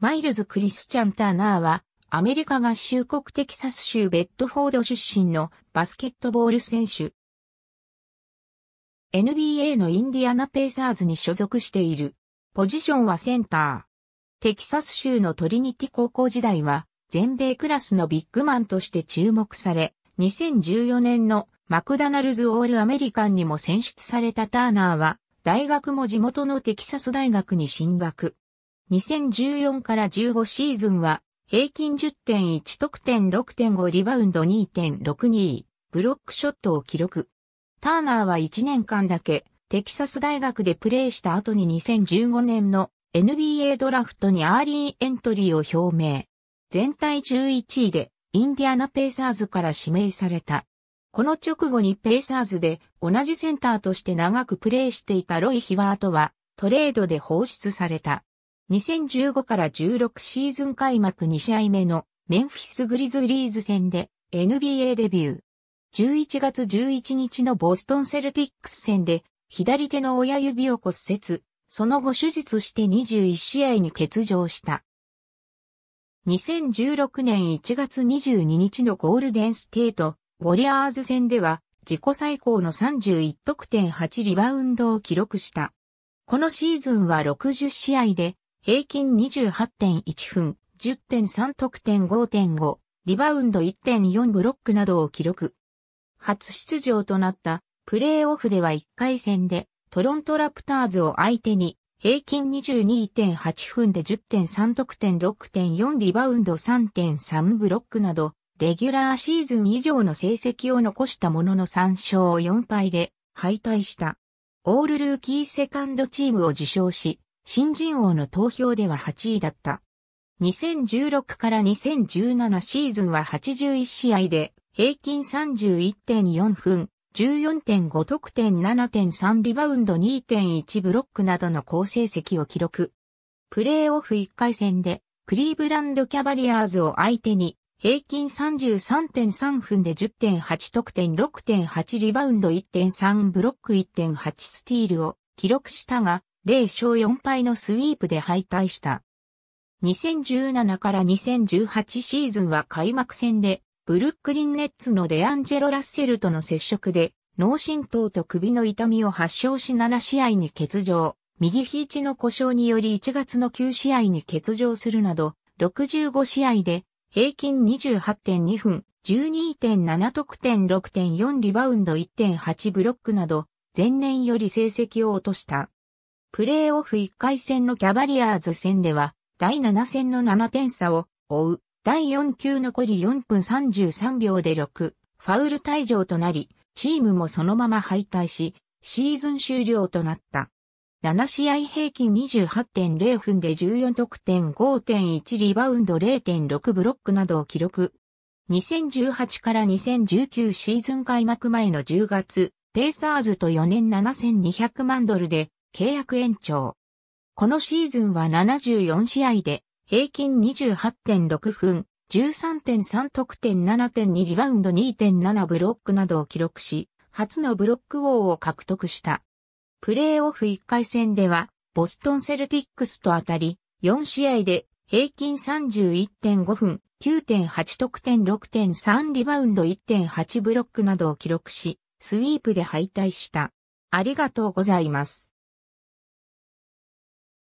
マイルズ・クリスチャン・ターナーは、アメリカ合衆国テキサス州ベッドフォード出身のバスケットボール選手。NBA のインディアナ・ペイサーズに所属している。ポジションはセンター。テキサス州のトリニティ高校時代は、全米クラスのビッグマンとして注目され、2014年のマクダナルズ・オール・アメリカンにも選出されたターナーは、大学も地元のテキサス大学に進学。2014から15シーズンは、平均10.1得点6.5リバウンド2.62、ブロックショットを記録。ターナーは1年間だけ、テキサス大学でプレーした後に2015年の NBA ドラフトにアーリーエントリーを表明。全体11位で、インディアナ・ペイサーズから指名された。この直後にペイサーズで同じセンターとして長くプレーしていたロイ・ヒワートはトレードで放出された。2015から16シーズン開幕2試合目のメンフィスグリズリーズ戦で NBA デビュー。11月11日のボストンセルティックス戦で左手の親指を骨折、その後手術して21試合に欠場した。2016年1月22日のゴールデンステート、ウォリアーズ戦では自己最高の31得点8リバウンドを記録した。このシーズンは60試合で平均28.1分、10.3得点5.5、リバウンド1.4ブロックなどを記録。初出場となったプレーオフでは1回戦でトロントラプターズを相手に平均22.8分で10.3得点6.4リバウンド3.3ブロックなど、レギュラーシーズン以上の成績を残したものの3勝4敗で敗退した。オールルーキーセカンドチームを受賞し、新人王の投票では8位だった。2016から2017シーズンは81試合で平均31.4分、14.5得点7.3リバウンド2.1ブロックなどの好成績を記録。プレーオフ1回戦でクリーブランドキャバリアーズを相手に平均33.3分で10.8得点6.8リバウンド1.3ブロック1.8スティールを記録したが、0勝4敗のスイープで敗退した。2017から2018シーズンは開幕戦で、ブルックリンネッツのデアンジェロ・ラッセルとの接触で、脳震盪と首の痛みを発症し7試合に欠場、右肘の故障により1月の9試合に欠場するなど、65試合で、平均28.2分、12.7得点6.4リバウンド1.8ブロックなど、前年より成績を落とした。プレーオフ1回戦のキャバリアーズ戦では、第7戦の7点差を追う、第4球残り4分33秒で6、ファウル退場となり、チームもそのまま敗退し、シーズン終了となった。7試合平均28.0分で14得点5.1リバウンド0.6ブロックなどを記録。2018から2019シーズン開幕前の10月、ペーサーズと4年7200万ドルで契約延長。このシーズンは74試合で平均28.6分、13.3得点7.2リバウンド2.7ブロックなどを記録し、初のブロック王を獲得した。プレーオフ1回戦では、ボストンセルティックスと当たり、4試合で平均31.5分、9.8得点6.3リバウンド1.8ブロックなどを記録し、スイープで敗退した。ありがとうございます。